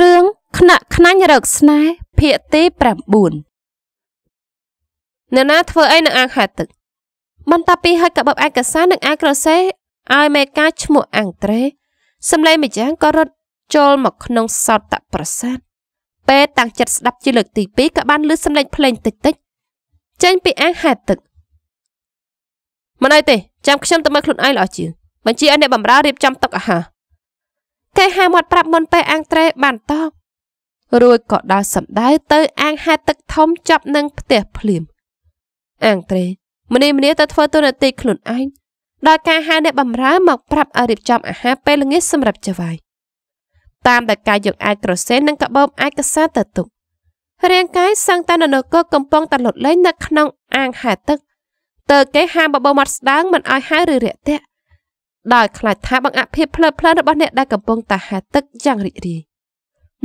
រឿងខ្នាក់ខ្នាញ់រកស្នេហ៍ភាគទី9នរណាធ្វើអីនឹងអាងហែទឹកបន្តពីហុចកបបឯកសារនឹងអាងក្រសេះឲ្យមេការឈ្មោះអាងត្រេសំឡេងម្យ៉ាងក៏រត់ចូលមកក្នុងសោតតប្រាសាទពេលតាំងចិត្តស្ដាប់ជាលើកទី2ក៏បានលឺសំឡេងភ្លេងតិចតិចចេញពីអាងហែទឹកមិនអីទេចាំខ្ញុំទៅមើលខ្លួនឯងល្អជាងបញ្ជាឲ្យអ្នកបម្រើរៀបចំតុអាហារគេហៅមាត់ប្រាប់មុនពេលអាងត្រេបានតបរួចក៏ដើរសំដៅទៅ អាងហែទឹកធំចាប់នឹងផ្ទះភ្លាមអាងត្រេម្នាម្នាទៅធ្វើទូនាទីខ្លួនឯងដោយការហៅអ្នកបម្រើមកប្រាប់ឲ្យរៀបចំអាហារពេលល្ងាចសម្រាប់ចវាយតាមដែលកាយយកអាចក្រសេននិងកបោបអាចកសាទៅទុករាងកាយសឹងតែននកកំពុងតែលត់លែងនៅក្នុងអាងហែទឹកតើគេហាមបបោមាត់ស្ដាងមិនឲ្យហៅឬរាក់ទាក់ដោយខ្លាចថាបង្អាក់ភាពភ្លើតភ្លើនរបស់អ្នកដែលកំពុងតាហាទឹកយ៉ាងរីករាយ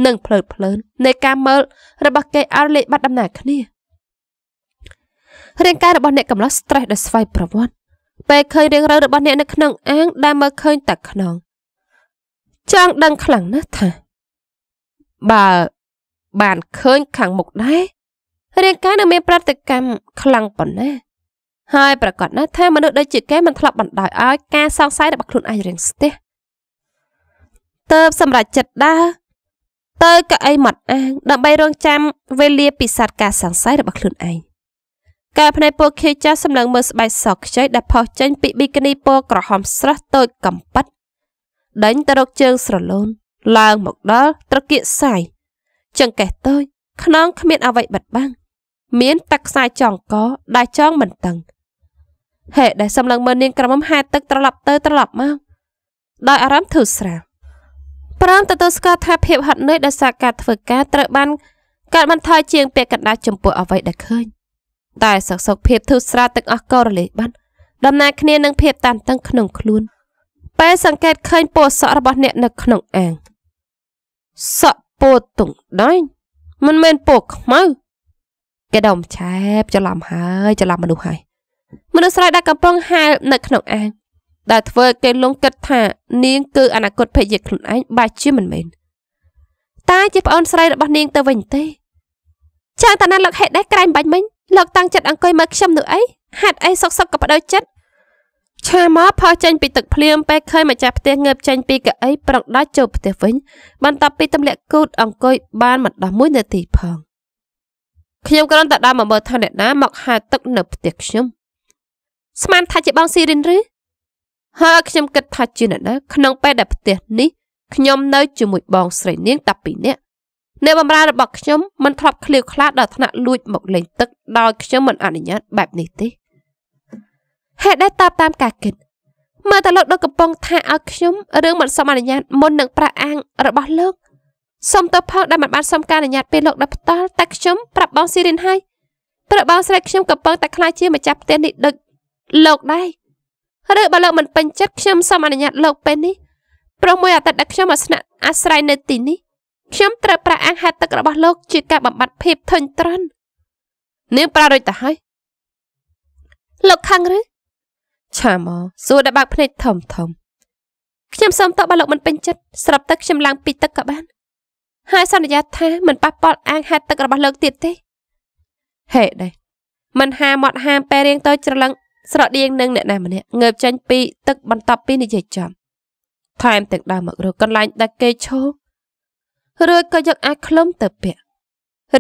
និងភ្លើតភ្លើននៃការមើលរបស់គេឲ្យលេខបាត់ដំណើរគ្នារាងកាយរបស់អ្នកកំឡោះ stress ដោយស្វ័យប្រវត្តិពេលឃើញរឿងរ៉ាវរបស់អ្នកនៅក្នុងអាងដែលមើលឃើញតែខ្នងចង់ដឹងខ្លាំងណាស់ថាបើបានឃើញខាងមុខដែររាងកាយនៅមានប្រតិកម្មខ្លាំងប៉ុណ្ណាហើយប្រកាសណាស់ថាមនុស្សដូចជាគេមិនធ្លាប់បណ្ដោយឲ្យការសោកសៅរបស់ខ្លួនឯងរៀងស្ទះទៅសម្រាប់ចិត្តដើរទៅកៅអីមាត់អាង ដើម្បីរងចាំវេលាពិសោធន៍ការសង្ស័យរបស់ខ្លួនឯងកែភ្នែកពួកខេចាស់សម្លឹងមើលស្បែកសក់ខ្ចីដែលផុសចេញពីប៊ីកានីពណ៌ក្រហមស្រស់តូចកំប៉ិតដេញទៅរកជើងស្រលូន ឡើងមកដល់ត្រកៀកសាយចង្កេះតូចខ្នងគ្មាន អ្វីបិទបាំងមានទឹកខ្សែចងកដែលចងមិនតឹងហេតុដែលសំឡឹងមើលនាងក្រមុំហែទឹកត្រឡប់ទៅត្រឡប់មកដោយអារម្មណ៍ធូរស្រាលព្រមទទួលស្គាល់ថាភាពហត់នឿយដោយសារការធ្វើការត្រូវបានកាត់បន្ថយជាងពាក្យកណ្ដាស់ចំពោះអ្វីដែលឃើញតែសោកសោកភាពធូរស្រាលទាំងអស់ក៏រលាយបាត់ដំណើរគ្នានឹងភាពតានតឹងក្នុងខ្លួន ពេលសង្កេតឃើញពណ៌សក់របស់អ្នកនៅក្នុងអាងសក់ពណ៌ទង់ដែងមិនមែនពណ៌ខ្មៅគេដុំឆែបច្រឡំហើយច្រឡំមនុស្សហើយមនុស្សស្រីដែលកំពុងហែលនៅក្នុងអាងដែលធ្វើគេលងគិតថានាងគឺអនាគតភរិយាខ្លួនឯងបែរជាមិនមែនតាជាប្អូនស្រីរបស់នាងទៅវិញទេចាំតាណាលោកហេតុដែរក្រែងបាញ់មិញលោកតាំងចិត្តអង្គុយមើលខ្ញុំនោះអីហាត់អីសុកសុកក៏បដិចិត្តឆាមកផោះចេញពីទឹកភ្លៀងពេលឃើញម្ចាស់ផ្ទះងើបចេញពីកៅអីប្រឹងដាច់ចូលផ្ទះវិញ បន្ទាប់ពីទម្លាក់គូតអង្គុយបានមិនដល់មួយនាទីផង ខ្ញុំគ្រាន់តែដើរមកមើលថាអ្នកណាមកហៅទឹកនៅផ្ទះខ្ញុំស្មានថាជាបងស៊ីរិនឬហើយខ្ញុំគិតថាជាអ្នកណាក្នុងពេលដែលផ្ទះនេះខ្ញុំនៅជាមួយបងស្រីនាងតាពីរនាក់អ្នកបម្រើរបស់ខ្ញុំមិនធ្លាប់ឃ្លាវខ្លាចដល់ថ្នាក់លួចមកលេងទឹកដោយខ្ញុំមិនអនុញ្ញាតបែបនេះទេហេតុដែលតាមតាមការគិតមើលតែលោកដូចកំពុងថាឲ្យខ្ញុំរឿងមិនសមអនុញ្ញាតមុននឹងប្រាក់អាងរបស់លោកសុំទៅផងដែលមិនបានសុំការអនុញ្ញាតពីលោកដល់ផ្ទាល់តែខ្ញុំប្រាប់បងស៊ីរិនហើយប្រាប់បងស្រីខ្ញុំកំពុងតែខ្លាចជាម្ចាស់ផ្ទះនេះដូចលោកដែរឬបើលោកមិនពេញចិត្តខ្ញុំសូមអនុញ្ញាត លោកពេលនេះព្រោះមួយអាទិត្យដែលខ្ញុំមកស្នាក់អាស្រ័យនៅទីនេះខ្ញុំត្រូវប្រាអាំងហេតុទឹករបស់លោកជាការបំបត្តិភាពធុញទ្រាន់នាងប្រារួចទៅហើយលោកខឹងឬ ឆាមកសួរដល់បើកភ្នែកធំធំ ខ្ញុំសូមតបបើលោកមិនពេញចិត្តស្រាប់តែខ្ញុំឡើងពីទឹកក៏បានហើយសន្យាថាមិនប៉ះពាល់អាងហេតុទឹករបស់លោកទៀតទេហេដេមិនហាមាត់ហាមពេលរៀងទៅច្រឡឹងស្រដៀងនឹងអ្នកណាម្នាក់ងើបចេញពីទឹកបន្ទាប់ពីនិយាយចំថែមទាំងដើរមករកកន្លែងដាច់គេឈោរួចក៏យកអាខ្លុំទៅពាក់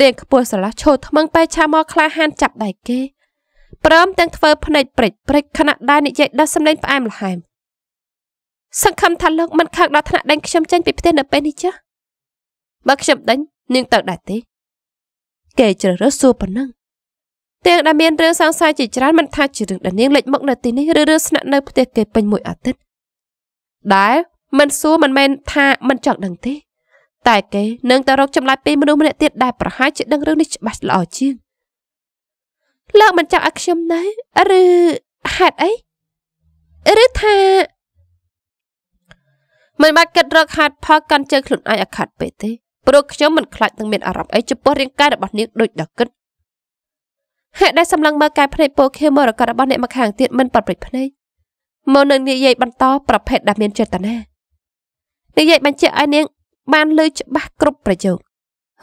រៀងខ្ពស់ស្រឡះឈោថ្មឹងបែឆាមកខ្លាហានចាប់ដៃគេព្រមទាំងធ្វើភ្នែកព្រិចព្រិចខណៈដែលនិយាយដាស់សម្លេងផ្អែមល្ហែមសង្ឃឹមថាលោកមិនខឹងដល់ថ្នាក់ដេញខ្ញុំចេញពីផ្ទះនៅពេលនេះចាបើខ្ញុំដេញនាងទៅដែរទេគេជ្រើសរើសសួរប៉ុណ្ណឹងទាំងដែលមានរឿងសង្ស័យជាច្រើនមិនថាជារឿងដែលនាងលេចមកនៅទីនេះឬរឿងស្នាក់នៅផ្ទះគេពេញមួយអាទិត្យដែលមិនសួរមិនមែនថាមិនចង់ដឹងទេ តែគេនឹងទៅរកចម្លើយពីមនុស្សម្នាក់ទៀតដែលប្រហែលជាដឹងរឿងនេះច្បាស់ល្អជាងលោកមិនចង់ឲ្យខ្ញុំណែឬហេតុអីឬថាមិនបាច់គិតរកហេតុផលកាន់ជើងខ្លួនឯងអាខាត់ពេកទេព្រោះខ្ញុំមិនខ្លាចនឹងមានអារម្មណ៍អីចំពោះរាងកាយរបស់នាងដូចដល់គិតហេតុដែលសម្លឹងមើលកាយភ្នែកពោខៀវមរកតរបស់អ្នកមកខាងទៀតមិនប៉ាត់ព្រិចភ្នែកមកនឹងនិយាយបន្តប្រភេទដែលមានចេតនានិយាយបញ្ជាក់ឲ្យនាងបានលើច្បាស់គ្រប់ប្រយោគ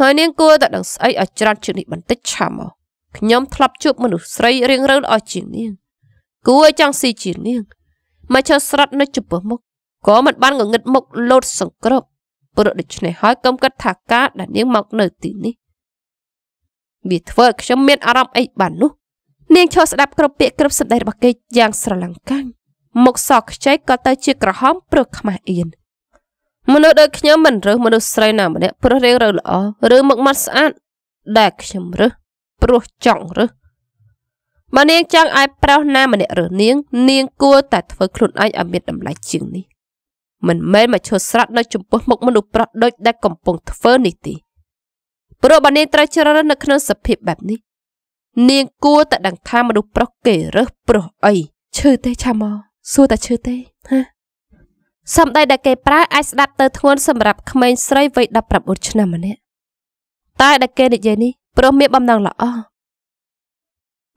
ហើយនាងគួរតែដឹងស្អីឲ្យច្រើនជាងនេះបន្តិចឆាមកខ្ញុំធ្លាប់ជួបមនុស្សស្រីរៀងរើល្អជាងនាងគួរចង់ស៊ីជាងនាងមកឈរស្រត់នៅចំពោះមុខក៏មិនបានងងឹតមុខលោតសង្គ្របព្រោះដូច្នេះហើយកុំគិតថាការដែលនាងមកនៅទីនេះវាធ្វើឲ្យខ្ញុំមានអារម្មណ៍អីបាននោះ នាងឈរស្ដាប់គ្រប់ពាក្យគ្រប់សម្ដីរបស់គេយ៉ាងស្រឡង្កាញ់មុខសក់ខ្ចីក៏ទៅជាក្រហមព្រោះខ្មាស់អៀនមនុស្សដូចខ្ញុំមិនរើសមនុស្សស្រីណាម្នាក់ព្រោះរាងរូវល្អឬមុខមាត់ស្អាតដែលខ្ញុំរើសព្រោះចង់រើសបើនាងចង់ឲ្យប្រុសណាម្នាក់រើសនាង នាងគួរតែធ្វើខ្លួនឯងឲ្យមានតម្លៃជាងនេះមិនមែនមកឈរស្រត់នៅចំពោះមុខមនុស្សប្រុសដូចដែលកំពុងធ្វើនេះទេព្រោះបើនាងត្រូវជ្រើសរើសនៅក្នុងសភាពបែបនេះនាងគួរតែដឹងថាមនុស្សប្រុសគេរើសប្រុសអីឈឺទេឆាមកសួរតែឈឺទេហាសម្ដីដែលគេប្រើអាចស្ដាប់ទៅធ្ងន់សម្រាប់ក្មេងស្រីវ័យ19ឆ្នាំម្នាក់តែដែលគេនិយាយនេះព្រោះមានបំណងល្អ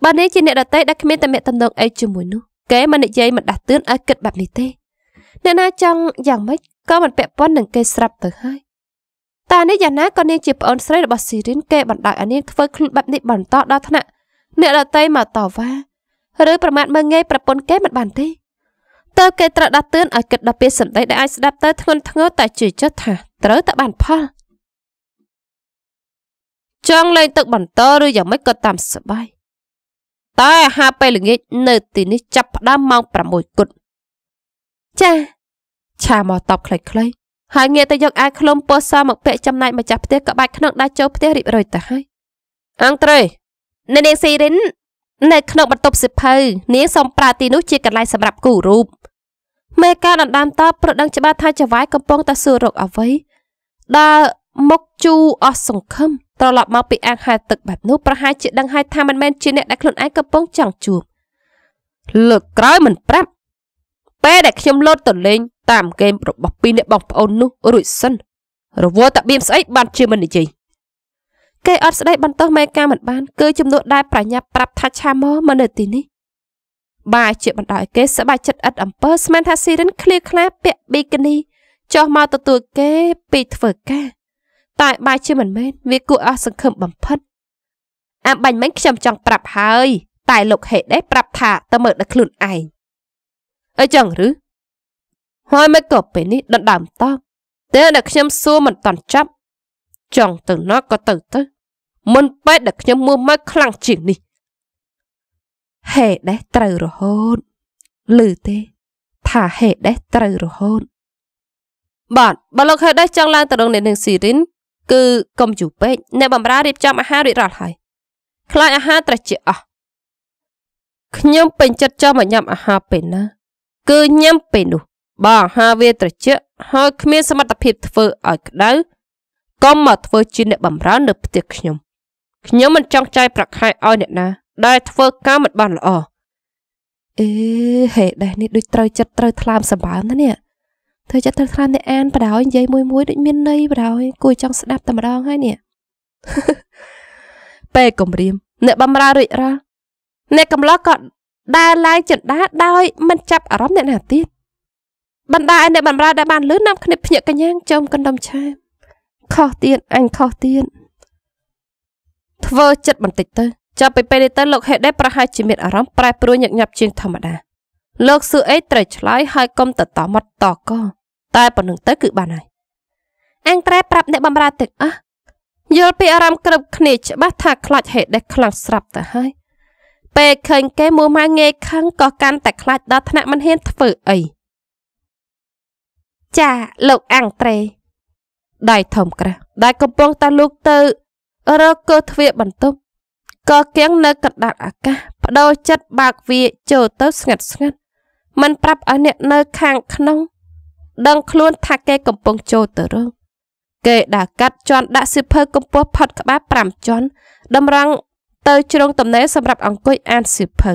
បើនេះជាអ្នកដតីដែលគ្មានតំណែងតំណងអីជាមួយនោះគេមិននិយាយមិនដាស់តឿនឲ្យគិតបែបនេះទេអ្នកណាចង់យ៉ាងម៉េចក៏មិនពាក់ព័ន្ធនឹងគេស្រាប់ទៅហើយតែនេះយ៉ាងណាក៏នាងជាប្អូនស្រីរបស់ស៊ីរិនគេបណ្ដោយឲ្យនាងធ្វើខ្លួនបែបនេះបន្តដល់ថ្នាក់អ្នកដតីមកតវ៉ាឬប្រមាថមើងងាយប្រពន្ធគេមិនបានទេតើគេត្រូវដាស់តឿនឲ្យគិតដល់ពាក្យសម្ដីដែលអាចស្ដាប់ទៅធ្ងន់ធ្ងរតែជឿចិត្តថាត្រូវតែបានផលចង់លេងទឹកបន្តឬយ៉ាងម៉េចក៏តាមសប្បាយតែអាហារពេលល្ងាចនៅទីនេះចាប់ផ្ដើមម៉ោង6គត់ចាឆាមកតបខ្លីៗហើយងាកទៅយកអាវឃ្លុំពណ៌សមកពាក់ចំណែកម្ចាស់ផ្ទះក៏បាច់ក្នុងដាច់ចូលផ្ទះរៀបរយទៅហើយអង្គត្រីនៅនាងស៊ីរិននៅក្នុងបន្ទប់សិភៅនាងសូមប្រើទីនោះជាកន្លែងសម្រាប់គូរូបមេការដណ្ដើមតបប្រដឹងច្បាស់ថាចវាយកំពុងតែសួររកអ្វីដល់មុខជូអស់សង្ឃឹមត្រឡប់មកពីអាងហែលទឹកបែបនោះប្រហែលជាដឹងហើយថាមិនមែនជាអ្នកដែលខ្លួនឯងកំពុងចង់ជួបលើកក្រោយមិនប្រាប់ពេលដែលខ្ញុំលោតទៅលេងតាមគែមរបស់ពីរអ្នកបងប្អូននោះរួចសិនរវល់តាបៀមស្អីបានជាមិននិយាយគេអត់ស្ដីបន្តមេការមិនបាន គឺចំនួនដែល ប្រញាប់ប្រាប់ថាឆាម៉មកនៅទីនេះ បាយជាបណ្ដោយគេសบายចិត្តឥតអំពើស្មានថាស៊ីរិនឃ្លៀខ្លា ពាក់ប៊ីកានីចុះមកទទួលគេពីធ្វើការ តែ បាយជាមិនមែនវាគួរអស់សង្ឃឹមបំផិតអាបាញ់មិញខ្ញុំចង់ប្រាប់ហើយតែលោកហេដេប្រាប់ថាតើមើលដល់ខ្លួនឯងអីចឹងឬហើយមិនក៏ពេលនេះដណ្ដើមតបតែអ្នកខ្ញុំសួរមិនតន់ចាប់ ចង់ទៅណាក៏ទៅទៅមុនពេកដែលខ្ញុំមើលមកខ្លាំងជាងនេះ ហេដែរត្រូវរហូតឮទេថាហេដែរត្រូវរហូតបាទបើលោកហេដែរចង់ឡើងទៅរងអ្នកនឹងស៊ីរីនគឺកុំយូរពេកអ្នកបម្រើរៀបចំអាហាររួចរាល់ហើយខ្លាចអាហារត្រជាអស់ខ្ញុំពេញចិត្តចង់មកញ៉ាំអាហារពេលណា គឺញ៉ាំពេលនោះបើអាហារវាត្រជាក់ហើយគ្មានសមត្ថភាពធ្វើឲ្យក្តៅកុំមកធ្វើជាអ្នកបម្រើ នៅផ្ទះខ្ញុំខ្ញុំមិនចង់ចាយប្រាក់ខែឲ្យអ្នកណា ដែលធ្វើការមិនបានល្អអេហេដែរនេះដូចត្រូវចិត្តត្រូវថ្លើមសម្បើមណានេះធ្វើចិត្តត្រូវថ្លើមអ្នកអានបដ ாய் និយាយមួយមួយដូចមានន័យបដ ாய் គួរចង់ស្ដាប់តែម្ដងហើយនេះពេលគម្រាមអ្នកបំរើរួចរាល់អ្នកកំឡោះក៏ដើរឡើងចិន្តាដោយមិនចាប់អារម្មណ៍អ្នកណាទៀតបណ្ដាឯអ្នកបំរើដែលបានលឺនាំគ្នាភ្ញាក់កញ្ញាងចោមកណ្ដុំឆែមខុសទៀតអញខុសទៀតធ្វើចិត្តបន្តិចទៅចាប់ពីពេលនេះទៅលោកហេដេប្រហែលជាមានអារម្មណ៍ប្រែប្រួលញឹកញាប់ជាងធម្មតាលោកស៊ូអេត្រូវឆ្លើយហើយកុំតតមត់តក តែប៉ុណ្្នឹងទៅគឺបានហើយអង្គត្រែប្រាប់អ្នកបំរើទឹកអះយល់ពីអារម្មណ៍ក្រឹបគ្នាច្បាស់ថាខ្លាចហេដេខ្លាំងស្រាប់ទៅហើយ ពេលឃើញគេមួម៉ាងាយខឹងក៏កាន់តែខ្លាចដល់ថ្នាក់មិនហ៊ានធ្វើអីចាលោកអាំងត្រេដៃធំក្រាស់ដែលកំពុងតែលូកទៅរកកើទ្វារបន្ទប់ក៏គៀងនៅកណ្ដាលអាកាសបដូរចិត្តបើកវាចូលទៅស្ងាត់ស្ងាត់មិនប្រាប់ឲ្យអ្នកនៅខាងក្នុង ដឹងខ្លួនថាគេកំពុងចូលទៅរងគេដាក់កាត់ជន់ដាក់សិភើកំពស់ផុតក្បាល5ជន់តម្រង់ទៅ ជ្រងតំណែសម្រាប់អង្គុយអានសិភើ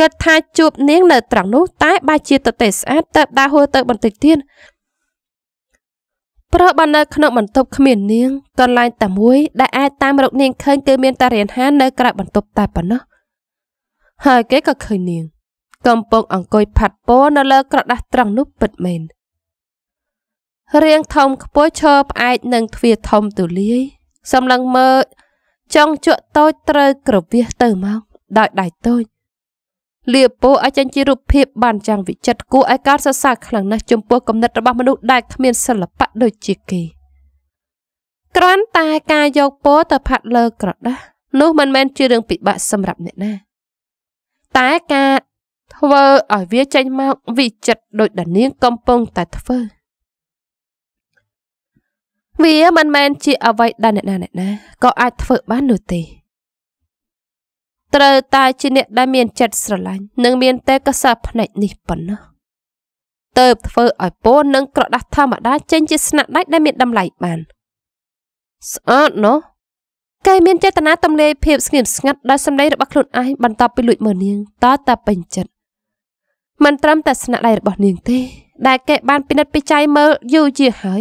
គិតថាជួបនាងនៅត្រង់នោះតែបើជាតទេស្អាតទៅដើរហួរទៅបន្តិចទៀតព្រោះបើនៅក្នុងបន្ទប់គ្មាននាងកន្លែងតែមួយដែលអាចតាមរកនាងឃើញគឺមានតារានហានៅក្រៅបន្ទប់តែប៉ុណ្ណោះហើយគេក៏ឃើញនាង កំពុងអង្គុយផាត់ពោនៅលើក្រដាស់ត្រង់នោះពិតមែនរាងធំខ្ពស់ឈរផ្អែកនឹងទ្វារធំទូលាយសម្លឹងមើលចង់ជក់តូចត្រូវក្រវៀសទៅមកដោយដៃតូចលីពូអាចចេញជារូបភាពបានយ៉ាងវិចិត្រគួរឲ្យកោតសរសើរខ្លាំងណាស់ចំពោះគំនិតរបស់មនុស្សដែលគ្មានសិល្បៈដូចជាគេគ្រាន់តែការយកពោទៅផាត់លើក្រដាសនោះមិនមែនជារឿងពិបាកសម្រាប់អ្នកណាតែការធ្វើឲ្យវាចេញមកវិចិត្រដោយដានាងកំពុងតែធ្វើវាមិនមែនជាអ្វីដែលអ្នកណាអ្នកណាក៏អាចធ្វើបាននោះទេត្រូវតែជាអ្នកដែលមានចិត្តស្រឡាញ់និងមានទេកសាភ្នែកនេះប៉ុណ្ណោះទៅធ្វើឲ្យពោនិងក្រដាស់ធម្មតាចេញជាស្នាដៃដែលមានតម្លៃបានស្អាតណោះកែមានចេតនាទម្លាយភាពស្ងៀមស្ងាត់ដោយសម្ដីរបស់ខ្លួនឯងបន្ទាប់ពីលួចមើលនាង តតាពេញចិត្តមិនត្រឹមតែស្នាដៃរបស់នាងទេ ដែលកែបានពិនិត្យពិច័យមើលយូរជាហើយ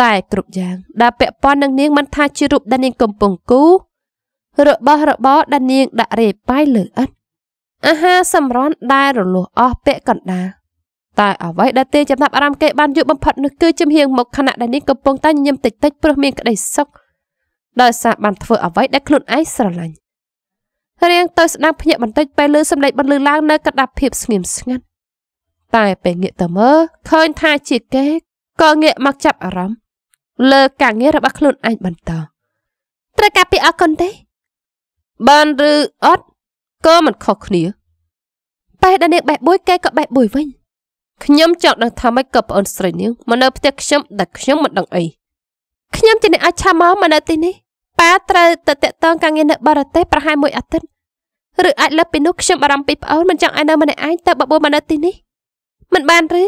តែគ្រប់យ៉ាងដែលពាក់ព័ន្ធនឹងនាងមិនថាជារូបដែលនាងកំពុងគូររបស់របរដែលនាងដាក់រេប៉ាយលើឥដ្ឋអាហារសម្រន់ដែលរលាស់អស់ពាក់កណ្ដាលតែអ្វីដែលទាញចំណាប់អារម្មណ៍គេបានយូរបំផុតនោះគឺជំហៀងមុខខណៈដែលនាងកំពុងតែញញឹមតិចតិចព្រោះមានក្តីសុខដោយសារបានធ្វើអ្វីដែលខ្លួនឯងស្រឡាញ់រៀងទៅស្ដាប់ភ្ញាក់បន្តិចពេលលើសម្លេចបន្លឺឡើងនៅកណ្ដាប់ភាពស្ងៀមស្ងាត់តែពេលងាកទៅមើលឃើញថាជាគេក៏ងាកមកចាប់អារម្មណ៍លើការងាររបស់ខ្លួនឯងបន្តត្រូវការពីអរគុណទេបានឬអត់ក៏មិនខុសគ្នាប៉ែដែលនាងបេះបួយគេក៏បេះបួយវិញខ្ញុំចង់ដឹងថាម៉េចក៏ប្អូនស្រីនាងមកនៅផ្ទះខ្ញុំដែលខ្ញុំមិនដឹងអីខ្ញុំជាអ្នកអាចឆាមកមកនៅទីនេះប៉ាត្រូវទៅតាក់ទងការងារនៅបរទេសប្រហែលមួយអាទិត្យឬអាចលើពីនោះខ្ញុំបារម្ភពីប្អូនមិនចង់ឲ្យនៅម្នាក់ឯងទៅបបួលមកនៅទីនេះមិនបានឬ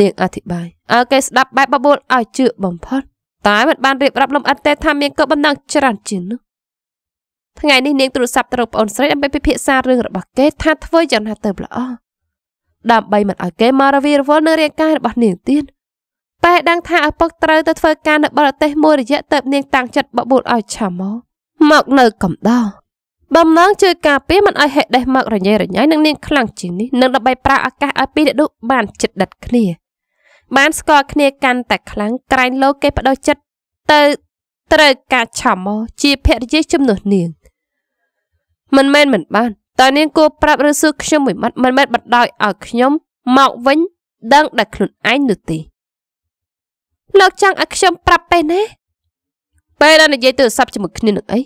នាងអធិប្បាយឲ្យគេស្ដាប់បែបបបួលឲ្យជឿបំផុត តែមិនបានរៀបរាប់លំអិតទេថាមានកូនបំណងច្រើនជាងនោះថ្ងៃនេះនាងទូរស័ព្ទទៅរកប្អូនស្រីដើម្បីពិភាក្សារឿងរបស់គេថាធ្វើយ៉ាងណាទៅល្អដើម្បីមិនឲ្យគេមករវីរវល់នឹងរាងកាយរបស់នាងទៀតតែដឹងថាឪពុកត្រូវទៅធ្វើការនៅបរទេសមួយរយៈទៅនាងតាំងចិត្តបបួលឲ្យឆាមកមកនៅកំដោបំណងជួយការពារមិនឲ្យហេដេះមករញ៉េរញ៉ៃនឹងនាងខ្លាំងជាងនេះនឹងដើម្បីប្រើឱកាសឲ្យពីរដូវបានចិត្តដិតគ្នាបានស្គាល់គ្នាកាន់តែខ្លាំងក្រែងលោកគេបដិចិត្តទៅត្រូវការឆាមកជាភរិយាជំនួសនាងមិនមែនមិនបានតើនាងគួរប្រាប់ឬសួរខ្ញុំមួយម៉ាត់មិនមែនបដ ாய் ឲ្យខ្ញុំមកវិញដឹងដល់ខ្លួនឯងនោះទេលោកចង់ឲ្យខ្ញុំប្រាប់ពេលណាពេលដែលនិយាយទូរស័ព្ទជាមួយគ្នានឹងអី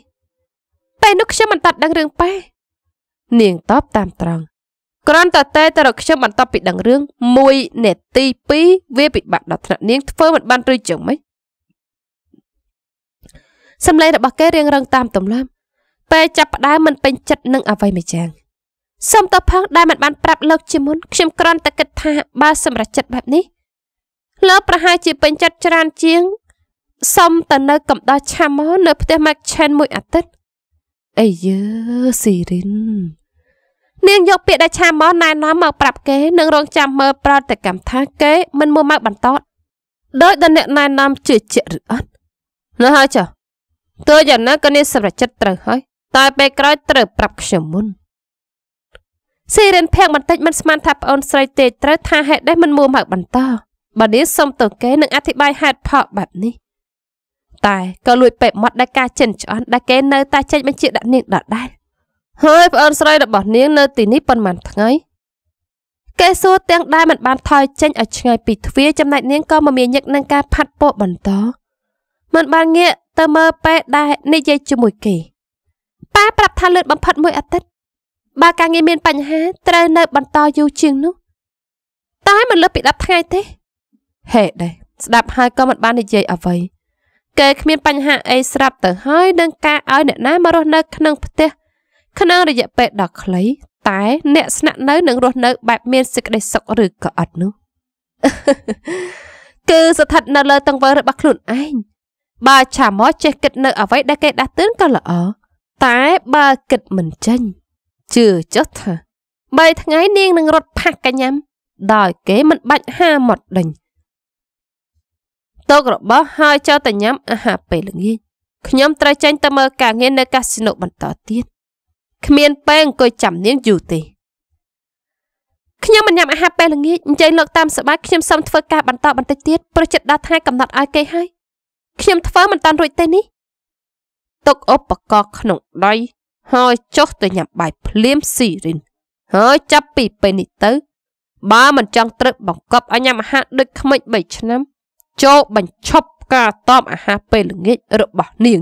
ពេលនោះខ្ញុំមិនតាត់ដឹងរឿងប៉ែនាងតបតាមត្រង់គ្រាន់តែតែទៅរកខ្ញុំបន្តពីដឹងរឿង1នាទី2វាពិបាកដល់ថ្នាក់នាងធ្វើមិនបានឬចឹងម៉េចសម្លេងរបស់គេរៀងរងតាមទំលាប់ពេលចាប់ផ្ដើមមិនពេញចិត្តនឹងអ្វីមួយយ៉ាងសូមតផងដែលមិនបានប្រាប់លោកជាមុនខ្ញុំគ្រាន់តែគិតថាបើសម្រេចចិត្តបែបនេះលោកប្រហែលជាពេញចិត្តច្រើនជាងសុំទៅនៅកំដោះឆាមនៅផ្ទះ Mac Chen មួយអាទិត្យអីយើស៊ីរិននាងយកពាក្យដែលឆាមណែនាំមកប្រាប់គេនឹងរងចាំមើលប្រតិកម្មថាគេមិនមួម៉ៅបន្តដោយដល់អ្នកណែនាំជឿជាក់ឬអត់នៅហើយចុះទោះយ៉ាងណាក៏នេះសម្រេចចិត្តត្រូវហើយតែពេលក្រោយត្រូវប្រាប់ខ្ញុំមុនសេរិនភាំងបន្តិចមិនស្មានថាប្អូនស្រីទេត្រូវថាហេតុដែលមិនមួមកបន្តបើនេះសុំទៅគេនឹងអធិប្បាយហេតុផលបែបនេះតែក៏លួចពេកមាត់ដែលការចិនឆ្អន់ ដែលគេនៅតែចេញបញ្ជាដាក់នាងដដែលហើយប្អូនស្រីរបស់នាងនៅទីនេះប៉ុន្មានថ្ងៃគេសួរទាំងដែរមិនបានថយចេញឲ្យឆ្ងាយពីទ្វារចំណែកនាងក៏មមាញឹកនឹងការផាត់ពោះបន្តមិនបានងាកទៅមើលពេកដែលនិយាយជាមួយគេប៉ាប្រាប់ថាលឿនបំផិតមួយអាទិត្យបើការងារមានបញ្ហាត្រូវនៅ បន្តយូរជាងនោះតែមិនលើសពី10ថ្ងៃទេ ហេដែរស្ដាប់ហើយក៏មិនបាននិយាយអ្វីគេគ្មានបញ្ហាអីស្រាប់ទៅហើយនឹងការឲ្យអ្នកណាមករស់នៅ ក្នុងផ្ទះក្នុងរយៈពេលដ៏ខ្លី តែអ្នកស្នាក់នៅនឹងរស់នៅបែបមានសេចក្តីសុខឬក៏អត់នោះគឺស្ថិតនៅលើតង្វើរបស់ខ្លួនឯងបើឆាមកចេះគិតនៅអ្វីដែលគេដាស់តឿនក៏ល្អតែបើគិតមិនចេញជឿចុះថាបីថ្ងៃនាងនឹងរត់ផាស់កញ្ញាំ ដោយគេមិនបាច់ហាមាត់ដេញតករបស់ហើយចូលទៅញ៉ាំ អាហារពេលល្ងាចខ្ញុំត្រូវចេញទៅមើលការងារនៅកាស៊ីណូបន្តទៀតគ្មានពេលអង្គុយចាំនាងយូរទេខ្ញុំមិនញ៉ាំអាហារពេលល្ងាចអញ្ចឹងលោកតាមសបាយខ្ញុំសូមធ្វើការបន្តបន្តិចទៀតព្រោះចិត្តដល់ថ្ងៃកំណត់ឲ្យគេហើយខ្ញុំធ្វើមិនតាន់រួចទេនេះទុកឧបករណ៍ក្នុងដៃហើយចុះទៅញ៉ាំបាយភ្លាមស៊ីរិនហើយចាប់ពីពេលនេះទៅបើមិនចង់ត្រូវបង្កប់ឲ្យញ៉ាំអាហារដូចក្មេង3ឆ្នាំចូលបញ្ឈប់ការតបអាហារពេលល្ងាចរបស់នាង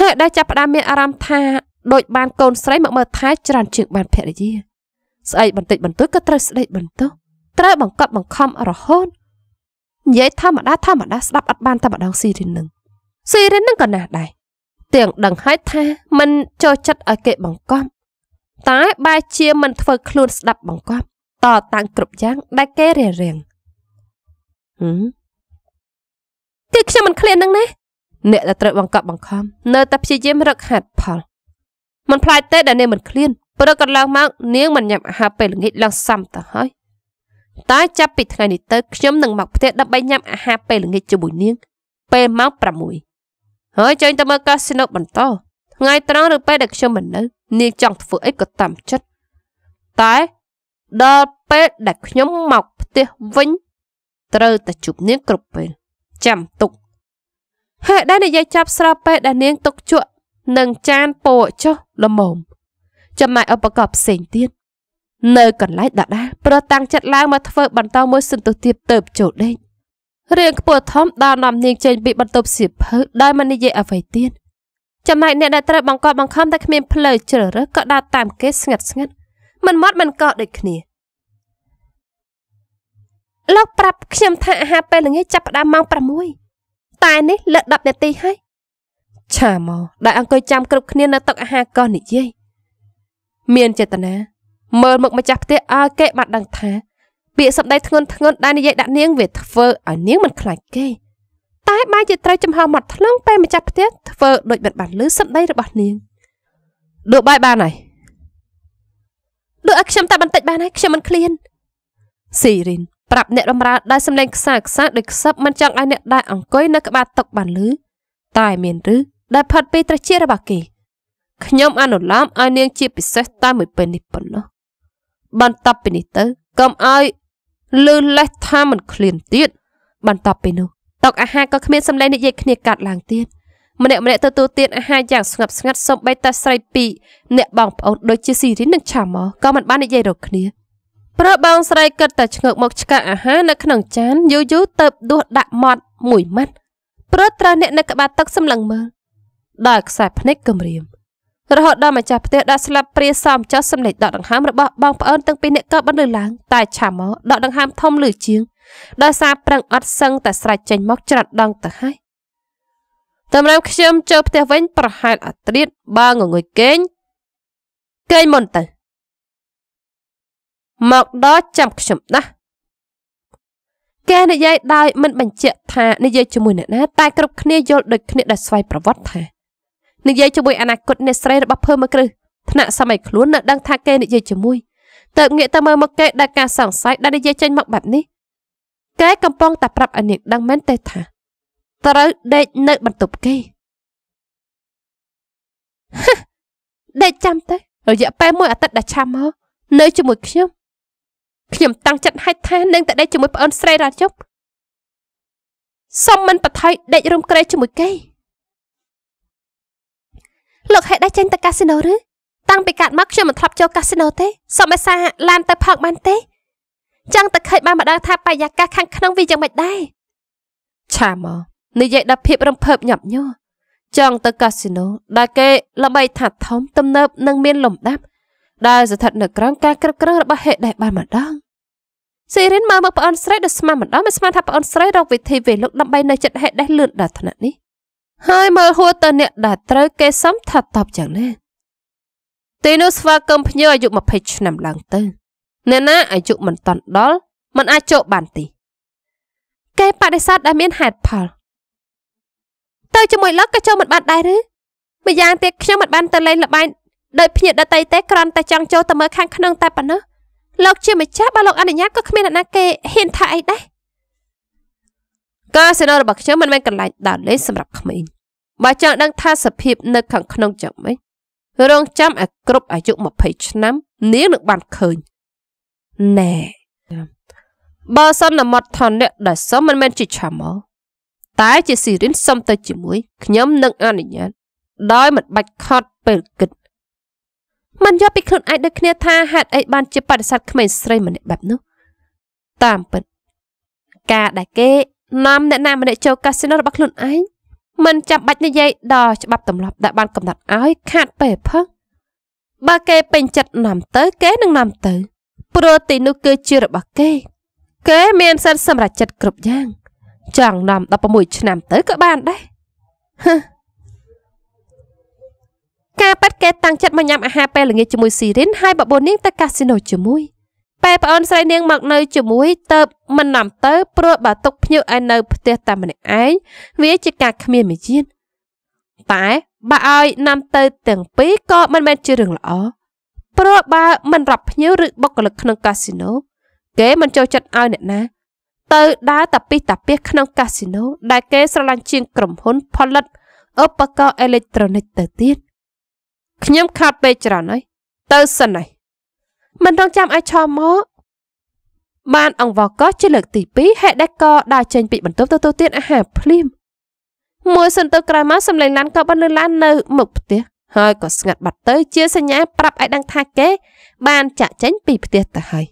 ហើយដែលចាប់ផ្ដើមមានអារម្មណ៍ថាដូចបានកូនស្រីមកមើលថែច្រើនជាងបានភរិយាស្អីបន្តិចបន្តួចក៏ត្រូវស្ដីបន្ទោសត្រូវបង្កប់បង្ខំរហូតនិយាយធម្មតាធម្មតាស្ដាប់អត់បានតែម្ដងស៊ីរិននឹងស៊ីរិននឹងក៏ណាស់ដែរទាំងដឹងហើយថាមិនចូលចិត្តឲ្យគេបង្កប់តែបែជាមិនធ្វើខ្លួនស្ដាប់បង្កប់ តតាំងគ្រប់យ៉ាងដែលគេរារាំងហឹមគឺខ្ញុំមិនឃ្លាននឹងណាអ្នកដែលត្រូវបង្កប់បង្ខំនៅតែព្យាយាមរកហាត់ផលមិនផ្លាយទេដែលនាងមិនឃ្លានព្រឹកកន្លងមកនាងមិនញ៉ាំអាហារពេលល្ងាចឡើងសាំទៅហើយតែចាប់ពីថ្ងៃនេះតទៅខ្ញុំនឹងមកផ្ទះដើម្បីញ៉ាំអាហារពេលល្ងាចជាមួយនាងពេលម៉ោង6ហើយចេញទៅមើលកាស៊ីណូបន្តថ្ងៃត្រង់ឬពេលដែលខ្ញុំមិននៅនាងចង់ធ្វើអីក៏តាមចិត្តតែដល់ពេលដែលខ្ញុំមកផ្ទះវិញត្រូវតែជប់នាងគ្រប់ពេលចាំទុកហេតុដែលនិយាយចាប់ស្រាប់ពេលដែលនាងទុកជក់និងចានពោចុះល្មមចំណែកឧបករណ៍ផ្សេងទៀតនៅកន្លែងដដែលប្រតាំងចិត្តឡើងមកធ្វើបន្តមួយសន្ទុះទៀតទៅចូលដេករឿងខ្ពស់ធំដល់នាំនាងចេញពីបន្ទប់សៀវភៅដោយមិននិយាយអ្វីទៀតចំណែកអ្នកដែលត្រូវបង្កប់បង្ខំតែគ្មានផ្លូវជ្រើសរើសក៏ដើរតាមគេស្ងាត់ស្ងាត់មិនមត់មិនកត់ដូចគ្នាលោកប្រាប់ខ្ញុំថា អាហារពេលល្ងាចចាប់ផ្ដើមម៉ោង6តែនេះ លើ10នាទីហើយឆាមកដែលអង្គុយចាំគ្រប់គ្នា នៅតុអាហារក៏និយាយមានចេតនាមើលមុខម្ចាស់ផ្ទះឲ្យគេបាត់ដឹងថាពាក្យសម្ដីធ្ងន់ធ្ងរដែលនិយាយដាក់នាងវាធ្វើឲ្យនាងមិនខ្លាចគេតែ បែរជាត្រូវចំហមាត់ថ្លឹងពេលម្ចាស់ផ្ទះធ្វើដូចមិនបានលឺសម្ដីរបស់នាងដួបាយបានហើយដូចឲ្យខ្ញុំតែបន្តិចបានហើយខ្ញុំមិនឃ្លានស៊ីរីនប្រាប់អ្នកបម្រើដែលសម្លេងខ្សាខ្សាដោយខ្សឹបមិនចង់ឲ្យអ្នកដែលអង្គុយនៅក្បែរតុបានលឺតែមានឬដែលផុតពីត្រចៀករបស់គេខ្ញុំ អនុលោមឲ្យនាងជាពិសេសតែមួយពេលនេះប៉ុណ្ណោះបន្ទាប់ពីនេះទៅកុំឲ្យកលឺលេសថាមិនឃ្លានទៀតបន្ទាប់ពីនោះតុអាហារក៏គ្មានសម្លេងនិយាយគ្នាកាត់ឡើងទៀតម្នាក់ម្នាក់ទទួលទានអាហារយ៉ាងស្ងប់ស្ងាត់សូម្បីតែស្រីពីរអ្នកបងប្អូនដូចជាស៊ីរីននិងឆាម៉ូក៏មិនបាននិយាយរកគ្នាប្របងស្រីគិតតែឆ្ងើកមកឆ្កាអាហារនៅក្នុងចានយូរយូរទៅដួសដាក់មាត់មួយម៉ាត់ព្រឹតត្រូវអ្នកនៅក្បាលទឹកសម្លឹងមើលដល់ខ្សែភ្នែកគំរាមរហូតដល់ម្ចាស់ផ្ទះដែលស្លាប់ព្រាសំចោះសម្លេចដកដង្ហើមរបស់បងប្អូនទាំងពីរអ្នកក៏បន្លឺឡើងតែឆាំមកដកដង្ហើមធំលឺជាងដោយសារប្រឹងអត់សឹងតែស្រេចចេញមកច្រាត់ដងទៅហើយតម្រាំខ្ញុំចូលផ្ទះវិញប្រហែលអត្រៀតបើងងុយគេងគេងមុនទៅមកដល់ចាំខ្ញុំណាគេនិយាយដោយមិនបញ្ជាក់ថានិយាយជាមួយអ្នកណាតែគ្រប់គ្នាយល់ដូចគ្នាដោយស្វ័យប្រវត្តិថានិយាយជាមួយអនាគតអ្នកស្រីរបស់ភើមកគ្រឹះថ្នាក់សម័យខ្លួននៅដឹងថាគេនិយាយជាមួយតើងាកទៅមើលមកគេដែលការសង្ស័យដែលនិយាយចេញមកបែបនេះគេកំពុងតែប្រាប់អនាគដឹងមែនទេថា ត្រូវដេកនៅបន្ទប់គេដេកចាំទៅរយៈពេលមួយអាទិត្យដែលឆាប់មកនៅជាមួយខ្ញុំ ខ្ញុំតាំងចិត្តហេតុថានឹងតែដេកជាមួយប្អូនស្រីរ៉ាជប់សុំមិនបថយដេករុំក្រែជាមួយគេលោកហេតុអីចេញទៅកាស៊ីណូឬតាំងពីកាត់មកខ្ញុំមិនធ្លាប់ចូលកាស៊ីណូទេសុំឯសាឡានទៅផឹកបានទេចឹងតែឃើញបានមកដឹងថាបរិយាកាសខាងក្នុងវាយ៉ាងម៉េចដែរឆាមកនិយាយដល់ភាពរំភើបញាប់ញ័រចង់ទៅកាស៊ីណូដែលគេល្បីថាធំទំនើប និងមានលំដាប់ ដែលស្ថិតនៅក្រោមការគ្រប់គ្រងរបស់ហេដែរបានម្ដងសេរិនមើលមកប្អូនស្រីដ៏ស្មានម្ដងមិនស្មានថាប្អូនស្រីរកវិធីវេលុកដើម្បីនៅចិត្តហេដែរលឿនដល់ថ្នាក់នេះហើយមើលហួរទៅអ្នកដែលត្រូវគេសុំថាតបយ៉ាងណាទីនោះស្វាគមន៍ភ្ញៀវអាយុ20ឆ្នាំឡើងទៅអ្នកណាអាយុមិនតាន់ដល់មិនអាចចូលបានទេគេបដិសេធដែលមានហេតុផលទៅជាមួយលឹកក៏ចូលមិនបានដែរឬម្យ៉ាងទៀតខ្ញុំមិនបានទៅលេងល្បែងដោយភ្ញៀវដតីទេគ្រាន់តែចង់ចូលទៅមើលខាងក្នុងតែប៉ុណ្ណោះលោកជាម្ចាស់បើលោកអនុញ្ញាតក៏គ្មានអ្នកណាគេហ៊ានថាអីដែរកាស៊ីណូរបស់ខ្ញុំមិនមែនកន្លែងដើរលេងសម្រាប់ក្មេងបើចង់ដឹងថាសភាពនៅខាងក្នុងយ៉ាងម៉េចរងចាំឲ្យគ្រប់អាយុ20ឆ្នាំនាងនឹងបានឃើញណែបើសន្មតថាអ្នកដែលសុំមិនមែនជាឆាម៉ោតែជាស៊ីរិនសុំទៅជាមួយខ្ញុំនឹងអនុញ្ញាតដោយមិនបាច់ខត់ពេលគិតមិនយកពីខ្លួនឯងដូចគ្នាថាហេតុអីបានជាបដិសេធក្មេងស្រីម្នាក់បែបនោះតាមពិតការដែលគេនាំអ្នកណាម្នាក់ចូលកាស៊ីណូរបស់ខ្លួនឯងមិនចាំបាច់និយាយដល់ច្បាប់ទម្លាប់ដែលបានកំណត់ឲ្យ ខាតពេលផឹកបើគេពេញចិត្តនាំទៅ គេនឹងនាំទៅព្រោះទីនោះគឺជារបស់គេ គេ មាន សិទ្ធិសម្រេចចិត្តគ្រប់យ៉ាង ចង់នាំ16ឆ្នាំទៅក៏បានដែរហឺការប៉ັດគេតាំងចិត្តមកញ៉ាំអាហារពេលល្ងាចជាមួយស៊ីរិនហើយបបូននាងទៅកាស៊ីណូជាមួយពេលប្អូនស្រីនាងមកនៅជាមួយទៅមិនណាំទៅព្រោះបើទុកភ្ញៀវឲ្យនៅផ្ទះតែម្នាក់ឯងវាជាការគ្មានមាយាទតែបើឲ្យណាំទៅទាំងពីរក៏មិនមែនជារឿងល្អព្រោះបើមិនរាប់ភ្ញៀវឬបុគ្គលិកក្នុងកាស៊ីណូគេមិនចូលចិត្តឲ្យអ្នកណាទៅដើរតាពីតាពីក្នុងកាស៊ីណូដែលគេស្រឡាញ់ជាងក្រុមហ៊ុនផលិតឧបករណ៍អេເລັກត្រូនិកទៅទៀតខ្ញុំខាត់ពេកច្រើនហើយទៅសិនហើយមិនរងចាំឲ្យឆោមមកបានអង្វរកោះជាលើកទី2ហេដេកក៏ដើរចេញពីបន្ទប់ទៅទូទានអាហារភ្លាមមួយសន្ទុះក្រោយមកសម្លេងឡានក៏បានលឺឡាននៅមុខផ្ទះហើយក៏ស្ងាត់បាត់ទៅជាសញ្ញា ប្រាប់ឲ្យដឹងថាគេ បានចាក់ចេញពីផ្ទះទៅហើយ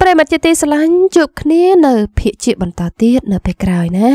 ប្រិមត្តជាទីស្រឡាញ់ជួបគ្នានៅភាកជាបន្តទៀតនៅពេលក្រោយណា